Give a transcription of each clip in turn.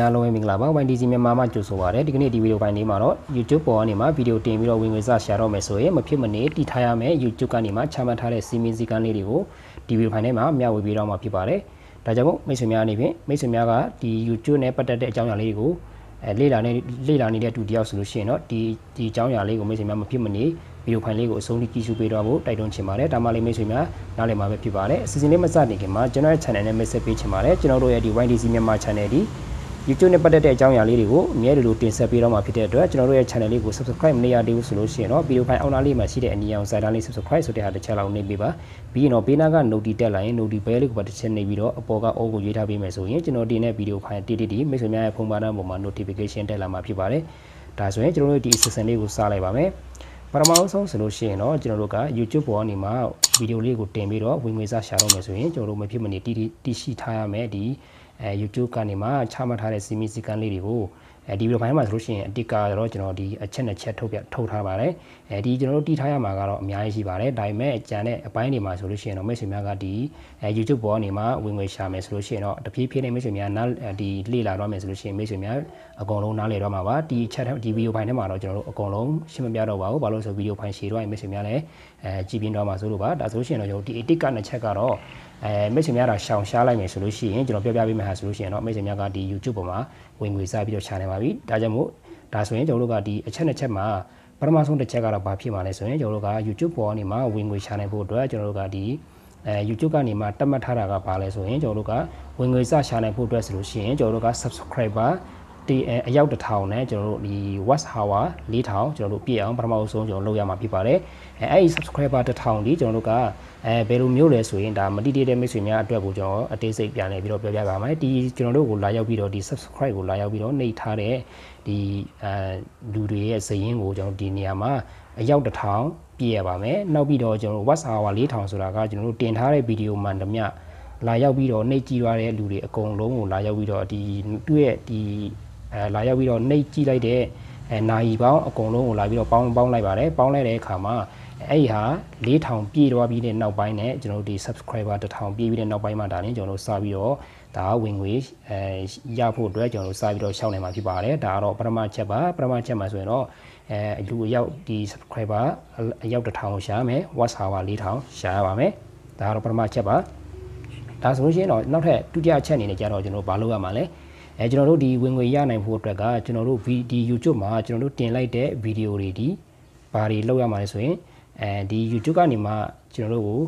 င်အားလုံးပဲမင်္ဂလာပါ YDC မြန်မာမှကြိုဆိုပါရစေဒီကနေ့ဒီဗီဒီယိုပိုင်းလေးမှာတော့ YouTube ပေါ်ကနေမှဗီဒီယိုတင်ပြီးတော့ဝင်ငွေစရှာတော့မယ်ဆိုရင်မဖြစ်မနေတည်ထားရမယ် YouTube ကနေမှချမှတ်ထားတဲ့စီမင်းစည်းကမ်းလေးတွေကိုဒီဗီဒီယိုပိုင်းထဲမှာမျှဝေပေးတော့မှာဖြစ်ပါတယ်ဒါကြောင့်မို့မိတ်ဆွေများအနေဖြင့်မိတ်ဆွေများကဒီ YouTube နဲ့ပတ်သက်တဲ့အကြောင်းအရာလေးတွေကိုအဲလေ့လာနေလေ့လာနေတဲ့သူတယောက်ဆိုလို့ရှိရင်တော့ဒီဒီအကြောင်းအရာလေးကိုမိတ်ဆွေများမဖြစ်မနေဗီဒီယိုဖိုင်လေးကိုအဆုံးထိကြည့်ရှုပေးတော့ဖို့တိုက်တွန်းချင်ပါတယ်ဒါမှလည်းမိတ်ဆွေများနားလည်မှာပဲဖြစ်ပါတယ်အစီအစဉ်လေးမစတင်ခင်မှာကျွန်တော်ရဲ့ channel နဲ့မိတ်ဆက်ပေးချင်ပါတယ်ကျွန်တော်တို့ရဲ့ဒီ YDC မြန်မာ channel ဒီ YouTube နဲ့ပတ်သက်တဲ့အကြောင်းအရာလေးတွေကိုအမြဲတလို့တင်ဆက်ပေးတော့မှာဖြစ်တဲ့အတွက်ကျွန်တော်တို့ရဲ့ channel လေးကို subscribe မနေရသေးဘူးဆိုလို့ရှိရင်တော့ဗီဒီယိုဖိုင်အောက်နားလေးမှာရှိတဲ့အနီအောင် site လေး subscribe ဆိုတဲ့ဟာတစ်ချက်လောက်နှိပ်ပေးပါပြီးရင်တော့ဘေးနားက notify တက်လာရင် notify bell လေးကိုပါတစ်ချက်နှိပ်ပြီးတော့အပေါ်က all ကိုရေးထားပေးမယ်ဆိုရင်ကျွန်တော်တင်တဲ့ဗီဒီယိုဖိုင်တိတိတိမိတ်ဆွေများရဲ့ဖုန်းပါနာပေါ်မှာ notification တက်လာမှာဖြစ်ပါတယ်ဒါဆိုရင်ကျွန်တော်တို့ဒီ session လေးကိုစလိုက်ပါမယ်ပထမဆုံးဆိုလို့ရှိရင်တော့ကျွန်တော်တို့က YouTube ပေါ်ကနေမှဗီဒီယိုလေးကိုတင်ပြီးတော့ဝင်ငွေစရှာတော့မယ်ဆိုရင်ကျွန်တော်တို့မဖြစ်မနေတည်တည်ရှိထားရမယ်ဒီအဲ YouTube ကနေမှချမှတ်ထားတဲ့စီမီစီကံလေးတွေကိုအဲဒီဗီဒီယိုဖိုင်မှာဆိုလို့ရှိရင်အတစ်ကတော့ကျွန်တော်ဒီအချက်နဲ့ချက်ထုတ်ပြထုတ်ထားပါတယ်အဲဒီကျွန်တော်တို့တီးထားရမှာကတော့အများကြီးရှိပါတယ်ဒါပေမဲ့ကြံတဲ့အပိုင်းတွေမှာဆိုလို့ရှိရင်တော့မိတ်ဆွေများကဒီအဲ YouTube ပေါ်ကနေမှဝင်ငွေရှာမယ်ဆိုလို့ရှိရင်တော့တဖြည်းဖြည်းနဲ့မိတ်ဆွေများနားဒီလေ့လာတော့မယ်ဆိုလို့ရှိရင်မိတ်ဆွေများအကုန်လုံးနားလည်တော့မှာပါဒီချက်ဒီဗီဒီယိုဖိုင်ထဲမှာတော့ကျွန်တော်တို့အကုန်လုံးရှင်းမပြတော့ပါဘူးဘာလို့ဆိုဗီဒီယိုဖိုင်ရှည်တော့ရင်မိတ်ဆွေများလည်းအဲကြည့်ပြင်းတော့မှာဆိုလို့ပါဒါဆိုလို့ရှိရင်တော့ကျွန်တော်ဒီအတစ်ကနဲ့ချက်ကတော့အဲမိတ်ဆွေများတော့ရှောင်ရှားလိုက်မယ်ဆိုလို့ရှိရင်ကျွန်တော်ပြောပြပေးမယ်ဟာဆိုလို့ရှိရင်တော့မိတ်ဆွေများကဒီ YouTube ပေါ်မှာဝင်ငွေစပြီးတော့ရှာနေပါပြီဒါကြောင့်မို့ဒါဆိုရင်ကျွန်တော်တို့ကဒီအချက်နှစ်ချက်မှာပထမဆုံးတစ်ချက်ကတော့ဘာဖြစ်မှာလဲဆိုရင်ကျွန်တော်တို့က YouTube ပေါ်ကနေမှဝင်ငွေရှာနိုင်ဖို့အတွက်ကျွန်တော်တို့ကဒီအဲ YouTube ကနေမှတတ်မှတ်ထားတာကဘာလဲဆိုရင်ကျွန်တော်တို့ကဝင်ငွေစရှာနိုင်ဖို့အတွက်ဆိုလို့ရှိရင်ကျွန်တော်တို့က subscriber ဒီအယောက်တစ်ထောင်နဲ့ကျွန်တော်တို့ဒီ watch hour 4000ကျွန်တော်တို့ပြည့်အောင်ပထမအဆုံးကျွန်တော်လုပ်ရမှာဖြစ်ပါတယ်အဲအဲ့ဒီ subscriber တစ်ထောင်ဒီကျွန်တော်တို့ကအဲဘယ်လိုမျိုးလဲဆိုရင်ဒါမတိတိတဲ့မိတ်ဆွေများအတွက်ကိုကျွန်တော်အသေးစိတ်ပြန်လည်ပြီးတော့ပြောပြပါမယ်ဒီကျွန်တော်တို့ကိုလာရောက်ပြီးတော့ဒီ subscribe ကိုလာရောက်ပြီးတော့နှိပ်ထားတဲ့ဒီအဲလူတွေရဲ့ဇယင်းကိုကျွန်တော်ဒီနေရာမှာအယောက်တစ်ထောင်ပြည့်ရပါမယ်နောက်ပြီးတော့ကျွန်တော် watch hour 4000ဆိုတာကကျွန်တော်တို့တင်ထားတဲ့ဗီဒီယိုမှန်သမျှလာရောက်ပြီးတော့နှိပ်ကြည့်ရတဲ့လူတွေအကုန်လုံးကိုလာရောက်ပြီးတော့ဒီသူ့ရဲ့ဒီအဲလာရောက်ပြီးတော့နှိပ်ကြည့်လိုက်တဲ့အဲနာယီပေါင်းအကုန်လုံးကိုလာပြီးတော့ပေါင်းပေါင်းလိုက်ပါတယ်ပေါင်းလိုက်တဲ့အခါမှာအဲ့ဒီဟာ4000ပြည့်သွားပြီးတဲ့နောက်ပိုင်းနဲ့ကျွန်တော်တို့ဒီ subscriber 1000ပြည့်ပြီးတဲ့နောက်ပိုင်းမှာဒါလည်းကျွန်တော်တို့စပြီးတော့ဒါဝင်ငွေအဲရဖို့အတွက်ကျွန်တော်တို့စပြီးတော့ရှောင်းနေမှာဖြစ်ပါတယ်ဒါကတော့ပထမချက်ပါပထမချက်မှာဆိုရင်တော့အဲလူအယောက်ဒီ subscriber အယောက်1000ရှာမယ် watch hour 4000ရှာရပါမယ်ဒါကတော့ပထမချက်ပါဒါဆိုလို့ရှိရင်တော့နောက်ထပ်ဒုတိယချက်အနေနဲ့ကျတော့ကျွန်တော်တို့ဘာလုပ်ရမှာလဲအဲကျွန်တော်တို့ဒီဝင်ငွေရနိုင်ဖို့အတွက်ကကျွန်တော်တို့ဒီ YouTube မှာကျွန်တော်တို့တင်လိုက်တဲ့ဗီဒီယိုတွေဒီဘာတွေလောက်ရမှာလဲဆိုရင်အဲဒီ YouTube ကနေမှကျွန်တော်တို့ကို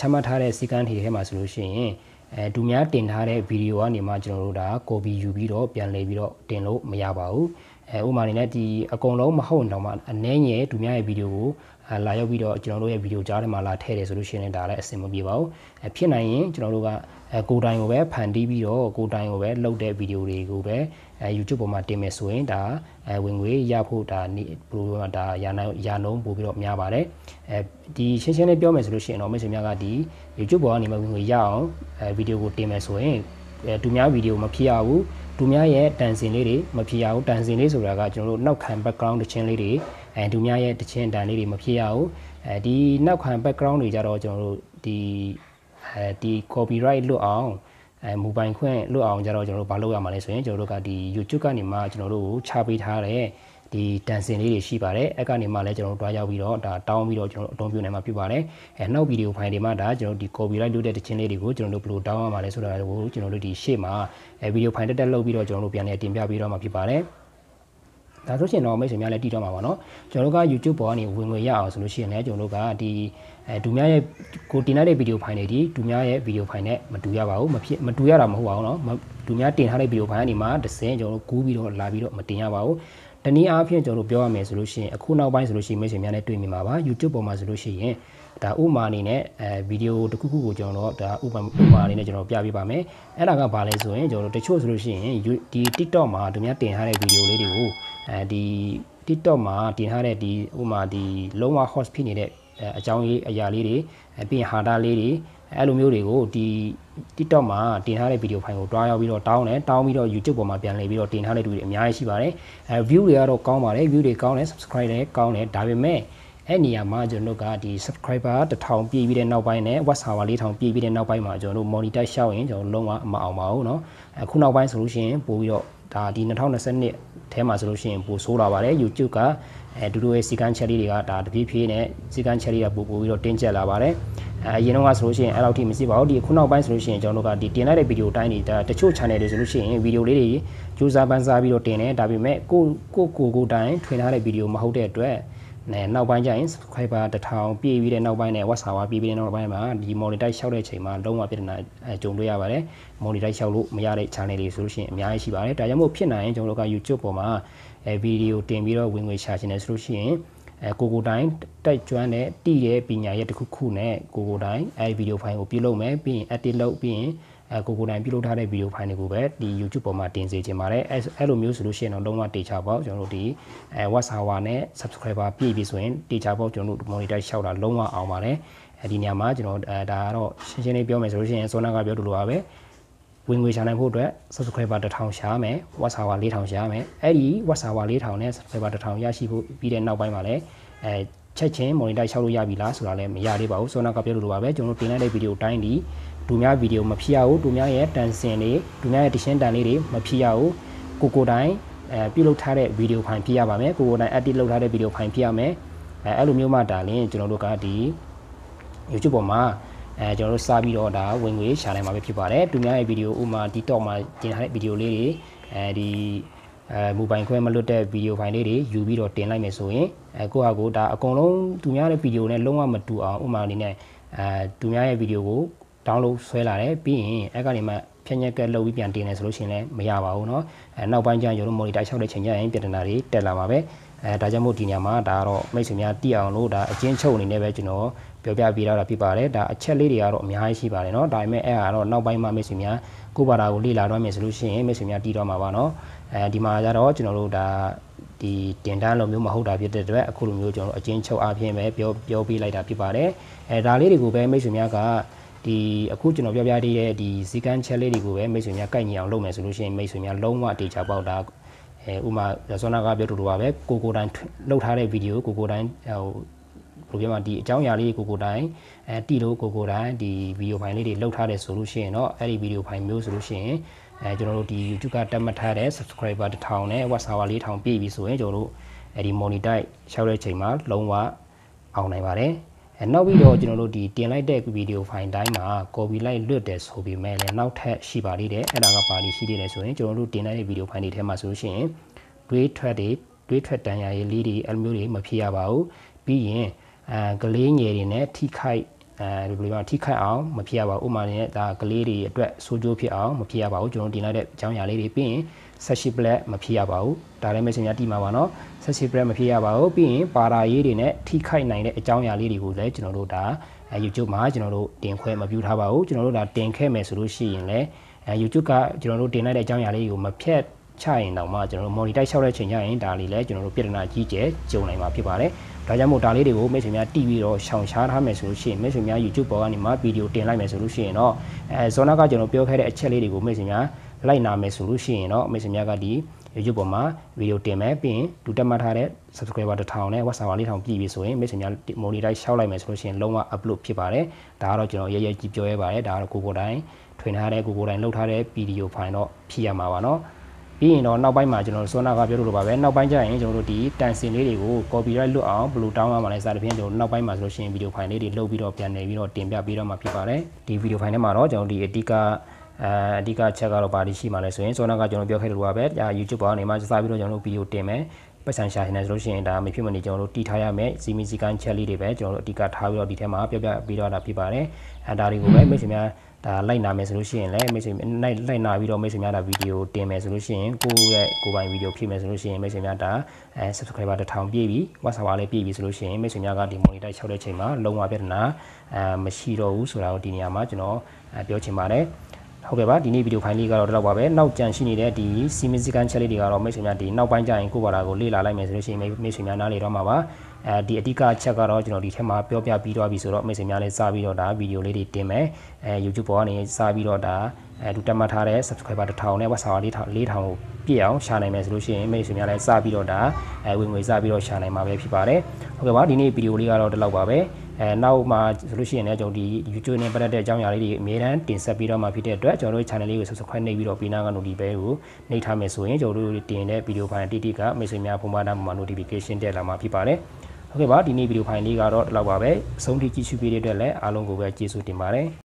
ချမှတ်ထားတဲ့စီကန်းထီထဲမှာဆိုလို့ရှိရင်အဲသူများတင်ထားတဲ့ဗီဒီယိုကနေမှကျွန်တော်တို့ဒါ copy ယူပြီးတော့ပြန်လည်ပြီးတော့တင်လို့မရပါဘူးအဲဥပမာအနေနဲ့ဒီအကုန်လုံးမဟုတ်တော့မှအနည်းငယ်သူများရဲ့ဗီဒီယိုကိုလာရောက်ပြီးတော့ကျွန်တော်တို့ရဲ့ဗီဒီယိုကြားထဲမှာလာထည့်တယ်ဆိုလို့ရှိရင်လည်းဒါလည်းအဆင်မပြေပါဘူးအဲဖြစ်နိုင်ရင်ကျွန်တော်တို့ကကိုတိုင်ကိုပဲဖန်တီးပြီးတော့ကိုတိုင်ကိုပဲလုပ်တဲ့ဗီဒီယိုတွေကိုပဲအဲ YouTube ပေါ်မှာတင်မယ်ဆိုရင်ဒါအဲဝင်ငွေရဖို့ဒါဘလိုမှဒါရာနှုန်းရာနှုန်းပို့ပြီးတော့များပါတယ်အဲဒီရှင်းရှင်းလေးပြောမယ်ဆိုလို့ရှိရင်တော့မိတ်ဆွေများကဒီ YouTube ပေါ်ကနေမှဝင်ငွေရအောင်အဲဗီဒီယိုကိုတင်မယ်ဆိုရင်ဒူများဗီဒီယိုမဖြစ်ရဘူးဒူများရဲ့တန်စင်လေးတွေမဖြစ်ရဘူးတန်စင်လေးဆိုတာကကျွန်တော်တို့နောက်ခံ background တခြင်းလေးတွေအဲဒူများရဲ့တခြင်းတန်လေးတွေမဖြစ်ရဘူးအဲဒီနောက်ခံ background တွေကြတော့ကျွန်တော်တို့ဒီအဲဒီ copyright လွတ်အောင်အဲမိုဘိုင်ခွင့်လွတ်အောင်ကြတော့ကျွန်တော်တို့မလုပ်ရမှာလဲဆိုရင်ကျွန်တော်တို့ကဒီ YouTube ကနေမှကျွန်တော်တို့ကိုချပေးထားတဲ့ဒီတန်စင်လေးတွေရှိပါတယ်အဲ့ကနေမှလည်းကျွန်တော်တို့တွားရောက်ပြီးတော့ဒါတောင်းပြီးတော့ကျွန်တော်တို့အသုံးပြုနိုင်မှာဖြစ်ပါတယ်အဲနောက်ဗီဒီယိုဖိုင်တွေမှာဒါကျွန်တော်တို့ဒီ copyright လုပ်တဲ့တခြင်းလေးတွေကိုကျွန်တော်တို့ဘယ်လိုတောင်းရမှာလဲဆိုတာကိုကျွန်တော်တို့ဒီရှေ့မှာအဲဗီဒီယိုဖိုင်တက်တက်လုပ်ပြီးတော့ကျွန်တော်တို့ပြန်နေတင်ပြပေးတော့မှာဖြစ်ပါတယ်ဒါဆိုရှင်တော့မိတ်ဆွေများလည်းတည်တော့မှာပါเนาะကျွန်တော်တို့က YouTube ပေါ်ကနေဝင်ငွေရအောင်ဆိုလို့ရှိရင်လည်းကျွန်တော်တို့ကဒီအဲဒူမြရဲ့ကိုတင်ထားတဲ့ဗီဒီယိုဖိုင်တွေဒီဒူမြရဲ့ဗီဒီယိုဖိုင်နဲ့မတူရပါဘူးမဖြစ်မတူရတာမဟုတ်ပါဘူးเนาะဒူမြတင်ထားတဲ့ဗီဒီယိုဖိုင်ကနေမှတစ်စင်းကျွန်တော်တို့ကူးပြီးတော့လာပြီးတော့မတင်ရပါဘူးတနည်းအားဖြင့်ကျွန်တော်တို့ပြောရမယ်ဆိုလို့ရှိရင်အခုနောက်ပိုင်းဆိုလို့ရှိရင်မိတ်ဆွေများနဲ့တွေ့မြင်မှာပါ YouTube ပေါ်မှာဆိုလို့ရှိရင်ဒါဥမာအနေနဲ့အဲဗီဒီယိုတစ်ခုခုကိုကျွန်တော်တို့ဒါဥပမာဥမာအနေနဲ့ကျွန်တော်ပြပေးပါမယ်အဲ့ဒါကဘာလဲဆိုရင်ကျွန်တော်တို့တချို့ဆိုလို့ရှိရင်ဒီ TikTok မှာသူများတင်ထားတဲ့ဗီဒီယိုလေးတွေကိုအဲဒီ TikTok မှာတင်ထားတဲ့ဒီဥမာဒီလုံးဝ host ဖြစ်နေတဲ့အကြောင်းရေးအရာလေးတွေပြီးရင်ဟာတာလေးတွေအဲ့လိုမျိုးတွေကိုဒီ TikTok မှာတင်ထားတဲ့ဗီဒီယိုဖိုင်ကိုတွားရောက်ပြီးတော့တောင်းတယ်တောင်းပြီးတော့ YouTube ပေါ်မှာပြန်လည်ပြီးတော့တင်ထားတဲ့သူတွေအများကြီးရှိပါတယ်အဲ view တွေကတော့ကောင်းပါတယ် view တွေကောင်းတယ် subscribe တွေကောင်းတယ်ဒါပေမဲ့အဲ့နေရာမှာကျွန်တော်ကဒီ subscriber 1000ပြည့်ပြီးတဲ့နောက်ပိုင်းနဲ့ watch hour 4000ပြည့်ပြီးတဲ့နောက်ပိုင်းမှာကျွန်တော်တို့ monitor ရှောက်ရင်ကျွန်တော်လုံးဝမအောင်ပါဘူးเนาะအခုနောက်ပိုင်းဆိုလို့ရှိရင်ပို့ပြီးတော့ဒါဒီ2022ထဲမှာဆိုလို့ရှိရင်ပိုဆိုးလာပါတယ် YouTube ကအဲဒူဒူရဲ့စီကန်းချက်လေးတွေကဒါတပြေးပြေးနဲ့စီကန်းချက်လေးတွေပို့ပို့ပြီးတော့တင်းကျပ်လာပါတယ်အဲအရင်တော့ကဆိုလို့ရှိရင်အဲ့လောက်ထိမရှိပါဘူးဒီခုနောက်ပိုင်းဆိုလို့ရှိရင်ကျွန်တော်တို့ကဒီတင်လိုက်တဲ့ဗီဒီယိုတိုင်းတွေဒါတချို့ channel တွေဆိုလို့ရှိရင်ဗီဒီယိုလေးတွေကြိုးစားပန်းစားပြီးတော့တင်တယ်ဒါပေမဲ့ကိုကိုကိုကိုတိုင်းထွင်ထားတဲ့ဗီဒီယိုမဟုတ်တဲ့အတွက်နဲ့နောက်ပိုင်းကျရင် subscriber တထောင်ပြည့်ပြီးတဲ့နောက်ပိုင်းနဲ့ WhatsApp ပြည့်ပြီးတဲ့နောက်ပိုင်းမှာဒီ monetize လျှောက်တဲ့အချိန်မှာလုံးဝပြဿနာကြုံတွေ့ရပါတယ် monetize လျှောက်လို့မရတဲ့ channel တွေဆိုလို့ရှိရင်အများကြီးရှိပါတယ်ဒါကြောင့်မို့ဖြစ်နိုင်ရင်ကျွန်တော်တို့က YouTube ပေါ်မှာအဲ video တင်ပြီးတော့ဝင်ငွေရှာချင်တယ်ဆိုလို့ရှိရင်အဲကိုကိုတိုင်းတိုက်ကျွမ်းတဲ့တိရဲ့ပညာရဲ့တစ်ခုခုနဲ့ကိုကိုတိုင်းအဲ video file ကိုပြုလုပ်မယ်ပြီးရင် edit လုပ်ပြီးရင်အဲကိုကိုတိုင်ပြုလုပ်ထားတဲ့ဗီဒီယိုဖိုင်တွေကိုပဲဒီ YouTube ပေါ်မှာတင်စေချင်ပါတယ်အဲအဲ့လိုမျိုးဆိုလို့ရှိရင်တော့လုံးဝတေချာပေါ့ကျွန်တော်တို့ဒီအဲ WhatsApp နဲ့ subscriber ပြည့်ပြီဆိုရင်တေချာပေါ့ကျွန်တော်တို့ monitor လျှောက်တာလုံးဝအောင်ပါတယ်အဲဒီနေရာမှာကျွန်တော်အဲဒါကတော့ရှင်းရှင်းလေးပြောမယ်ဆိုလို့ရှိရင်စောနာကပြောတူလိုပါပဲဝင်ငွေရှာနိုင်ဖို့အတွက် subscriber 1000ရှာမယ် WhatsApp 4000ရှာမယ်အဲ့ဒီ WhatsApp 4000နဲ့ subscriber 1000ရရှိဖို့ပြီးတဲ့နောက်ပိုင်းမှာလည်းအဲချက်ချင်း monitor လျှောက်လို့ရပြီလားဆိုတာလည်းမရသေးပါဘူးစောနာကပြောလို့လိုပါပဲကျွန်တော်တို့တင်လိုက်တဲ့ video တိုင်းဒီဒူများဗီဒီယိုမဖြစ်ရဘူးဒူများရဲ့တန်စင်တွေဒူများရဲ့တရှင်းတန်လေးတွေမဖြစ်ရဘူးကိုကိုတိုင်းအဲပြုလုပ်ထားတဲ့ဗီဒီယိုဖိုင်ဖြစ်ရပါမယ်ကိုကိုတိုင်း edit လုပ်ထားတဲ့ဗီဒီယိုဖိုင်ဖြစ်ရမယ်အဲအဲ့လိုမျိုးမှဒါလင်းကျွန်တော်တို့ကဒီ YouTube ပေါ်မှာအဲကျွန်တော်တို့စပြီးတော့ဒါဝင်ငွေရှာနိုင်မှာပဲဖြစ်ပါတယ်သူများရဲ့ဗီဒီယိုဥမာ TikTok မှာတင်ထားတဲ့ဗီဒီယိုလေးတွေအဲဒီအဲမိုဘိုင်ခွဲမလွတ်တဲ့ဗီဒီယိုဖိုင်လေးတွေယူပြီးတော့တင်လိုက်မယ်ဆိုရင်အဲကိုယ့်ဟာကိုယ်ဒါအကုန်လုံးသူများရဲ့ဗီဒီယိုနဲ့လုံးဝမတူအောင်ဥမာအနေနဲ့အဲသူများရဲ့ဗီဒီယိုကို download ဆွဲလာတယ်ပြီးရင်အဲ့ကနေမှဖြန့်ညက်ကက်လုပ်ပြီးပြန်တင်တယ်ဆိုလို့ရှိရင်လည်းမရပါဘူးเนาะအဲနောက်ပိုင်းကျရင်ကျွန်တော် monitor လျှောက်တဲ့ချိန်ကျရင်ပြဿနာတွေတက်လာမှာပဲအဲဒါကြောင့်မို့ဒီညမှာဒါကတော့မိတ်ဆွေများတိအောင်လို့ဒါအချင်းချုပ်အနေနဲ့ပဲကျွန်တော်ပြောပြပေးတာဖြစ်ပါတယ်ဒါအချက်လေးတွေကတော့အများကြီးရှိပါတယ်เนาะဒါပေမဲ့အဲ့ဟာကတော့နောက်ပိုင်းမှာမိတ်ဆွေများကိုပါတာကိုလေ့လာတော့မယ်ဆိုလို့ရှိရင်မိတ်ဆွေများတီးတော့မှာပါเนาะအဲဒီမှာကျတော့ကျွန်တော်တို့ဒါဒီတင်တန်းလိုမျိုးမဟုတ်တာဖြစ်တဲ့အတွက်အခုလိုမျိုးကျွန်တော်တို့အချင်းချုပ်အပြင်ပဲပြောပြောပြလိုက်တာဖြစ်ပါတယ်အဲဒါလေးတွေကိုပဲမိတ်ဆွေများကဒီအခုကျွန်တော်ပြောပြသေးတဲ့ဒီဇီကန်ချက်လေးတွေကိုပဲမိတ်ဆွေများကိုက်ညီအောင် လုပ်မယ်ဆိုလို့ရှိရင်မိတ်ဆွေများလုံးဝတေချာပေါက်တာအဲဥမာဇောနာကပြောတူတူပါပဲကိုကိုတိုင်းလှုပ်ထားတဲ့ဗီဒီယိုကိုကိုတိုင်းဟိုဘယ်လိုပြောမလဲဒီအကြောင်းအရာလေးကိုကိုတိုင်းအဲတီလို့ကိုကိုတိုင်းဒီဗီဒီယိုဖိုင်လေးတွေလှုပ်ထားတယ်ဆိုလို့ရှိရင် တော့အဲ့ဒီဗီဒီယိုဖိုင်မျိုးဆိုလို့ရှိရင်အဲကျွန်တော်တို့ဒီ YouTube ကတက်မှတ်ထားတဲ့ subscriber 1000နဲ့ WhatsApp 4000ပြည့်ပြီဆိုရင်ကျွန်တော်တို့အဲ့ဒီ monetize ရှောက်တဲ့ချိန်မှာလုံးဝအောင်နိုင်ပါတယ်အဲနောက်ပြီးတော့ကျွန်တော်တို့ဒီတင်လိုက်တဲ့ဗီဒီယိုဖိုင်တိုင်းမှာ copy လိုက်လွတ်တယ်ဆိုပေမဲ့လည်းနောက်ထပ်ရှိပါသေးတယ်အဲ့ဒါကပါလိရှိသေးတယ်ဆိုရင်ကျွန်တော်တို့တင်လိုက်တဲ့ဗီဒီယိုဖိုင်တွေထဲမှာဆိုရှင်တွေးထွက်တွေတွေးထွက်တန်ရာရေးလေးတွေအဲ့လိုမျိုးတွေမဖြစ်ရပါဘူးပြီးရင်အဲကလေးငယ်တွေနဲ့ထိခိုက်အဲဒီလိုမျိုးထိခိုက်အောင်မဖြစ်ရပါဘူးဥမာနဲ့ဒါကလေးတွေအတွက်ဆိုးကျိုးဖြစ်အောင်မဖြစ်ရပါဘူးကျွန်တော်တင်လိုက်တဲ့အကြောင်းအရာလေးတွေပြီးရင် session black မဖြစ်ရပါဘူးဒါလည်း messenger တိမှာပါနော် session black မဖြစ်ရပါဘူးပြီးရင်ပါရာရေးတွေနဲ့ထိခိုက်နိုင်တဲ့အကြောင်းအရာလေးတွေကိုလည်းကျွန်တော်တို့ဒါ YouTube မှာကျွန်တော်တို့တင်ခွဲမပြုထားပါဘူးကျွန်တော်တို့ဒါတင်ခဲ့မယ်ဆိုလို့ရှိရင်လည်းအဲ YouTube ကကျွန်တော်တို့တင်လိုက်တဲ့အကြောင်းအရာလေးတွေကိုမဖြတ်ချရင်တော့မှကျွန်တော်တို့ monitor လျှောက်တဲ့အချိန်ကျရင်ဒါလေးလည်းကျွန်တော်တို့ပြဿနာကြီးကျယ်ကြုံနိုင်မှာဖြစ်ပါတယ်ဒါကြောင့်မို့ဒါလေးတွေကိုမိတ်ဆွေများတီးပြီးတော့ရှောင်ရှားထားမယ်ဆိုလို့ရှိရင်မိတ်ဆွေများ YouTube ပေါ်ကနေမှဗီဒီယိုတင်လိုက်မယ်ဆိုလို့ရှိရင်တော့အဲဇောနာကကျွန်တော် ပြောခဲ့တဲ့အချက်လေးတွေကိုမိတ်ဆွေများလိုက်နာမယ်ဆိုလို့ရှိရင်တော့မိတ်ဆွေများကဒီ YouTube ပေါ်မှာဗီဒီယိုတင်မယ်ပြီးရင်ဒူတက်မှတ်ထားတဲ့ subscriber 1000နဲ့ WhatsApp 4000ပြည့်ပြီဆိုရင်မိတ်ဆွေများ monetize ရှောက်လိုက်မယ်ဆိုလို့ရှိရင်လုံးဝ upload ဖြစ်ပါတယ်ဒါကတော့ကျွန်တော်ရရကြီးပြောရဲပါတယ်ဒါကတော့ကိုကိုတိုင်းထွင်ထားတဲ့ကိုကိုတိုင်းလုပ်ထားတဲ့ဗီဒီယိုဖိုင်တော့ဖြစ်ရမှာပါเนาะပြီးရင်တော့နောက်ပိုင်းမှာကျွန်တော်စောနာကပြောလို့ပါပဲနောက်ပိုင်းကျရင်ကျွန်တော်တို့ဒီတန်စင်လေးတွေကို copyright လွတ်အောင်ဘယ်လိုတောင်းရမှာလဲစသဖြင့်ကျွန်တော်နောက်ပိုင်းမှာဆိုလို့ရှိရင်ဗီဒီယိုဖိုင်လေးတွေလုပ်ပြီးတော့ပြန်နေပြီးတော့တင်ပြပေးတော့မှာဖြစ်ပါတယ်ဒီဗီဒီယိုဖိုင်ထဲမှာတော့ကျွန်တော်ဒီအတိကအဲအဓိကချက်ကတော့ဘာတွေရှိမှာလဲဆိုရင်စောနာကကျွန်တော်ပြောခဲ့တယ်လို့ပါပဲဒါ YouTube ပေါ်ကနေမှစပြီးတော့ကျွန်တော်တို့ဗီဒီယိုတင်မယ်ပတ်စံရှာနေတယ်ဆိုလို့ရှိရင်ဒါမဖြစ်မနေကျွန်တော်တို့တီထားရမယ်စီမီစီကန်ချက်လေးတွေပဲကျွန်တော်တို့အဓိကထားပြီးတော့ဒီထဲမှာပြပြပြီးတော့တာဖြစ်ပါတယ်အဲဒါတွေကိုပဲမိတ်ဆွေများဒါလိုက်နာမယ်ဆိုလို့ရှိရင်လည်းမိတ်ဆွေလိုက်လိုက်နာပြီးတော့မိတ်ဆွေများဒါဗီဒီယိုတင်မယ်ဆိုလို့ရှိရင်ကိုယ့်ရဲ့ကိုယ်ပိုင်ဗီဒီယိုဖြည့်မယ်ဆိုလို့ရှိရင်မိတ်ဆွေများဒါအဲ subscriber တစ်ထောင် ပြည့်ပြီ WhatsApp အားလည်းပြည့်ပြီဆိုလို့ရှိရင်မိတ်ဆွေများကဒီ monitor လျှောက်တဲ့ချိန်မှာလုံးဝပြဿနာအဲမရှိတော့ဘူးဆိုတာကိုဒီနေရာမှာကျွန်တော် ပြောချင်ပါတယ်ဟုတ်ကဲ့ပါဒီနေ့ဗီဒီယိုဖိုင်လေးကတော့တော့ပါပဲနောက်ကြံရှိနေတဲ့ဒီစီမင်းစကန်ချက်လေးတွေကတော့မိတ်ဆွေများဒီနောက်ပိုင်းကျရင်ကိုပါတာကိုလေ့လာလိုက်မယ်ဆိုလို့ရှိရင်မိတ်ဆွေများနားလေတော့မှာပါအဲဒီအဓိကချက်ကတော့ကျွန်တော်ဒီထဲမှာပြောပြပြီးသွားပြီဆိုတော့မိတ်ဆွေများလည်းစပြီးတော့ဒါဗီဒီယိုလေးတွေတင်မယ်အဲ YouTube ပေါ်ကနေစပြီးတော့ဒါအဲဒူတက်မှတ်ထားတဲ့ subscriber 1000နဲ့ WhatsApp 4000ကိုပြည့်အောင်ရှာနိုင်မယ်ဆိုလို့ရှိရင်မိတ်ဆွေများလည်းစပြီးတော့ဒါအဲဝင်ငွေစပြီးတော့ရှာနိုင်မှာပဲဖြစ်ပါတယ်ဟုတ်ကဲ့ပါဒီနေ့ဗီဒီယိုလေးကတော့ဒီလောက်ပါပဲအဲနောက်မှာဆိုလို့ရှိရင်လည်းကျွန်တော်ဒီ YouTube နဲ့ပတ်သက်တဲ့အကြောင်းအရာလေးတွေအများအားတင်ဆက်ပြီးတော့မှဖြစ်တဲ့အတွက်ကျွန်တော်တို့ channel လေးကို subscribe နှိပ်ပြီးတော့ပြီးနာက notification ကိုနှိပ်ထားမယ်ဆိုရင်ကျွန်တော်တို့တင်တဲ့ video file တိတိကမိတ်ဆွေများဖုန်းမသားမှာ notification တက်လာမှာဖြစ်ပါတယ်။ဟုတ်ကဲ့ပါဒီနေ့ video file လေးကတော့ဒီလောက်ပါပဲ။အဆုံးထိကြည့်ရှုပေးတဲ့အတွက်လည်းအားလုံးကိုပဲကျေးဇူးတင်ပါတယ်။